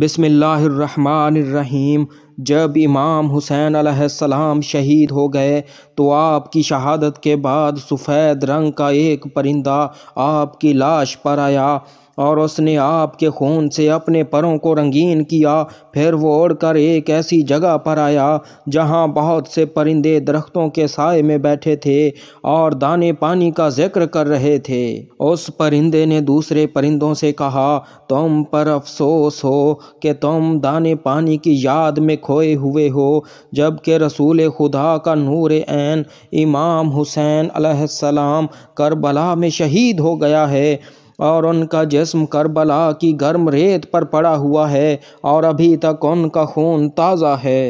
बिसमीम जब इमाम हुसैन सलाम शहीद हो गए तो आपकी शहादत के बाद सफ़ेद रंग का एक परिंदा आपकी लाश पर आया और उसने आपके खून से अपने परों को रंगीन किया फिर वो उड़कर एक ऐसी जगह पर आया जहाँ बहुत से परिंदे दरख्तों के साय में बैठे थे और दाने पानी का जिक्र कर रहे थे उस परिंदे ने दूसरे परिंदों से कहा तुम पर अफसोस हो कि तुम दाने पानी की याद में खोए हुए हो जबकि रसूल खुदा का नूर एन इमाम हुसैन अलैहिस्सलाम करबला में शहीद हो गया है और उनका जिस्म करबला की गर्म रेत पर पड़ा हुआ है और अभी तक उनका खून ताज़ा है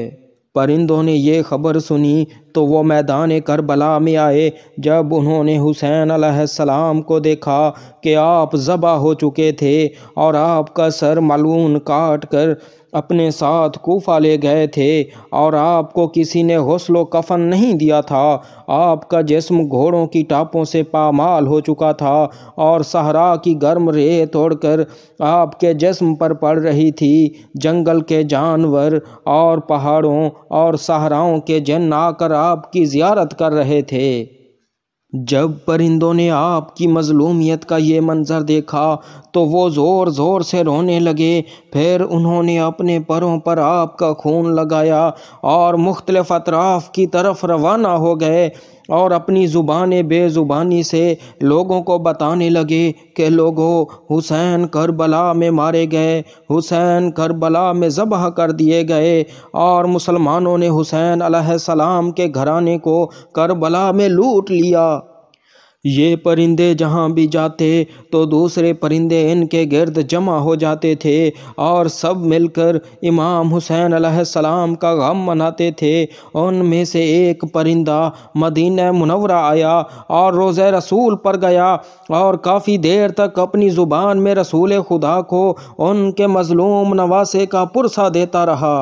परिंदों ने यह खबर सुनी तो वो मैदान करबला में आए जब उन्होंने हुसैन अलैहिस्सलाम को देखा कि आप ज़बा हो चुके थे और आपका सर मलून काट कर अपने साथ कोफा ले गए थे और आपको किसी ने हौसलो कफन नहीं दिया था आपका जिस्म घोड़ों की टापों से पामाल हो चुका था और सहरा की गर्म तोड़ तोड़कर आपके जिस्म पर पड़ रही थी जंगल के जानवर और पहाड़ों और सहराओं के जन आकर आप की ज़ियारत कर रहे थे जब परिंदों ने आपकी मजलूमियत का ये मंज़र देखा तो वो ज़ोर ज़ोर से रोने लगे फिर उन्होंने अपने परों पर आपका खून लगाया और मुख्तलिफ़ अतराफ़ की तरफ रवाना हो गए और अपनी ज़ुबान बेज़ुबानी से लोगों को बताने लगे कि लोगों हुसैन करबला में मारे गए हुसैन करबला में ज़बह कर दिए गए और मुसलमानों ने हुसैन सलाम के घराने को करबला में लूट लिया ये परिंदे जहाँ भी जाते तो दूसरे परिंदे इनके गर्द जमा हो जाते थे और सब मिलकर इमाम हुसैन सलाम का गम मनाते थे उनमें से एक परिंदा मदीन मुनवरा आया और रोज़ रसूल पर गया और काफ़ी देर तक अपनी ज़ुबान में रसूल खुदा को उनके मज़लूम नवासे का पुरसा देता रहा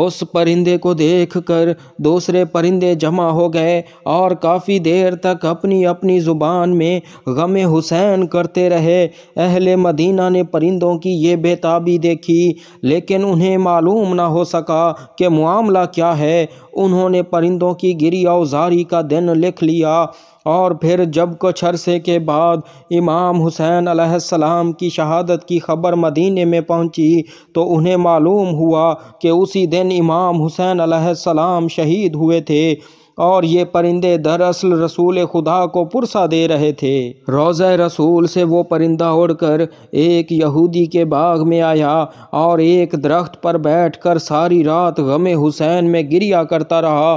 उस परिंदे को देखकर दूसरे परिंदे जमा हो गए और काफ़ी देर तक अपनी अपनी ज़ुबान में गम हुसैन करते रहे अहले मदीना ने परिंदों की ये बेताबी देखी लेकिन उन्हें मालूम ना हो सका कि मामला क्या है उन्होंने परिंदों की गिरी औजारी का दिन लिख लिया और फिर जब कुछ अरसे के बाद इमाम हुसैन अलैहिस्सलाम की शहादत की खबर मदीने में पहुंची तो उन्हें मालूम हुआ कि उसी दिन इमाम हुसैन अलैहिस्सलाम शहीद हुए थे और ये परिंदे दरअसल रसूल खुदा को पुरसा दे रहे थे रोज़ रसूल से वो परिंदा उड़कर एक यहूदी के बाग में आया और एक दरख्त पर बैठकर सारी रात गम हुसैन में गिरिया करता रहा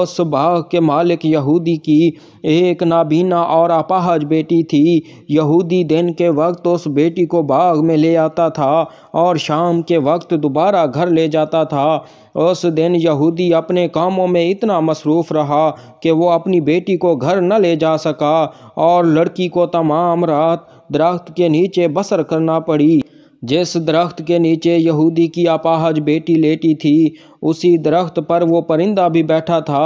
उस बाग के मालिक यहूदी की एक नाबीना और अपाहज बेटी थी यहूदी दिन के वक्त उस बेटी को बाग में ले आता था और शाम के वक्त दोबारा घर ले जाता था उस दिन यहूदी अपने कामों में इतना मसरूफ़ रहा कि वो अपनी बेटी को घर न ले जा सका और लड़की को तमाम रात दरख्त के नीचे बसर करना पड़ी जिस दरख्त के नीचे यहूदी की अपाहज बेटी लेटी थी उसी दरख्त पर वो परिंदा भी बैठा था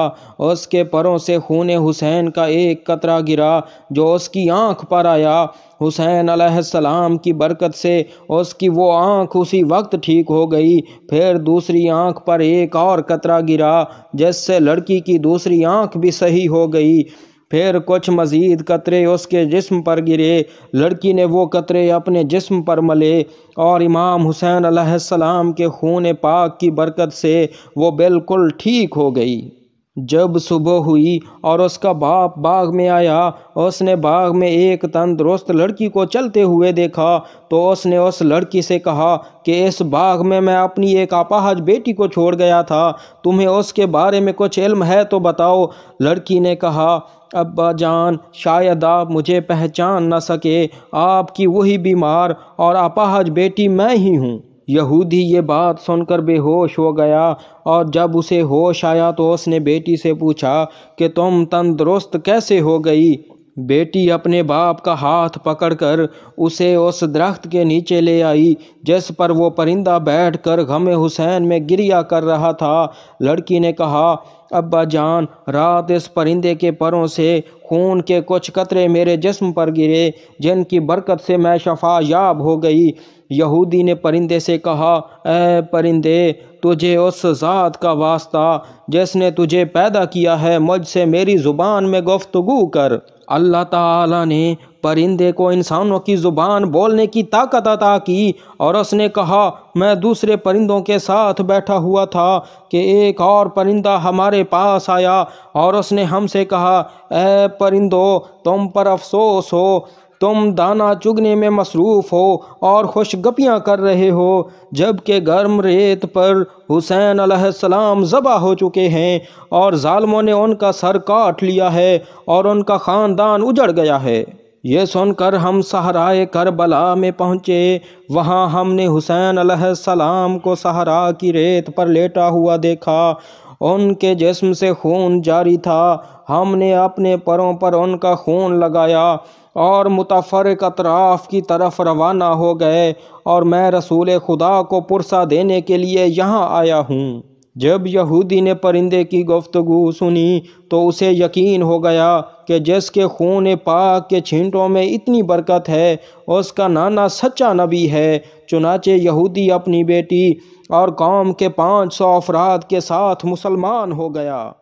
उसके परों से खून हुसैन का एक कतरा गिरा जो उसकी आंख पर आया हुसैन अलैहिस्सलाम की बरकत से उसकी वो आंख उसी वक्त ठीक हो गई फिर दूसरी आंख पर एक और कतरा गिरा जिससे लड़की की दूसरी आंख भी सही हो गई फिर कुछ मज़ीद कतरे उसके जिस्म पर गिरे लड़की ने वो कतरे अपने जिस्म पर मले और इमाम हुसैन अलैहिस्सलाम के खून पाक की बरकत से वो बिल्कुल ठीक हो गई जब सुबह हुई और उसका बाप बाग में आया उसने बाग में एक तंदुरुस्त लड़की को चलते हुए देखा तो उसने उस लड़की से कहा कि इस बाग में मैं अपनी एक अपाहज बेटी को छोड़ गया था तुम्हें उसके बारे में कुछ इल्म है तो बताओ लड़की ने कहा अब्बा जान शायद आप मुझे पहचान न सके आपकी वही बीमार और अपाहज बेटी मैं ही हूँ यहूदी ये बात सुनकर बेहोश हो गया और जब उसे होश आया तो उसने बेटी से पूछा कि तुम तंदुरुस्त कैसे हो गई बेटी अपने बाप का हाथ पकड़कर उसे उस दरख्त के नीचे ले आई जिस पर वो परिंदा बैठकर गम हुसैन में गिरिया कर रहा था लड़की ने कहा अब्बा जान रात इस परिंदे के परों से खून के कुछ कतरे मेरे जिस्म पर गिरे जिनकी बरकत से मैं शफा याब हो गई यहूदी ने परिंदे से कहा ए परिंदे तुझे उस ज़ात का वास्ता जिसने तुझे पैदा किया है मुझसे मेरी ज़ुबान में गुफ्तगु कर अल्लाह ताला ने परिंदे को इंसानों की ज़ुबान बोलने की ताकत अता की और उसने कहा मैं दूसरे परिंदों के साथ बैठा हुआ था कि एक और परिंदा हमारे पास आया और उसने हमसे कहा ए परिंदो तुम पर अफसोस हो तुम दाना चुगने में मसरूफ़ हो और खुशगपियाँ कर रहे हो जबकि गर्म रेत पर हुसैन अलैहिस्सलाम ज़बा हो चुके हैं और ालमों ने उनका सर काट लिया है और उनका ख़ानदान उजड़ गया है ये सुनकर हम सहराए करबला में पहुँचे वहाँ हमने हुसैन अलैहिस्सलाम को सहरा की रेत पर लेटा हुआ देखा उनके जिस्म से खून जारी था हमने अपने परों पर उनका खून लगाया और मुतफर अतराफ़ की तरफ रवाना हो गए और मैं रसूल खुदा को पुरसा देने के लिए यहाँ आया हूँ जब यहूदी ने परिंदे की गुफ्तु सुनी तो उसे यकीन हो गया कि जिसके खून पाक के छींटों में इतनी बरकत है उसका नाना सच्चा नबी है चुनाचे यहूदी अपनी बेटी और कौम के पाँच सौ अफराद के साथ मुसलमान हो गया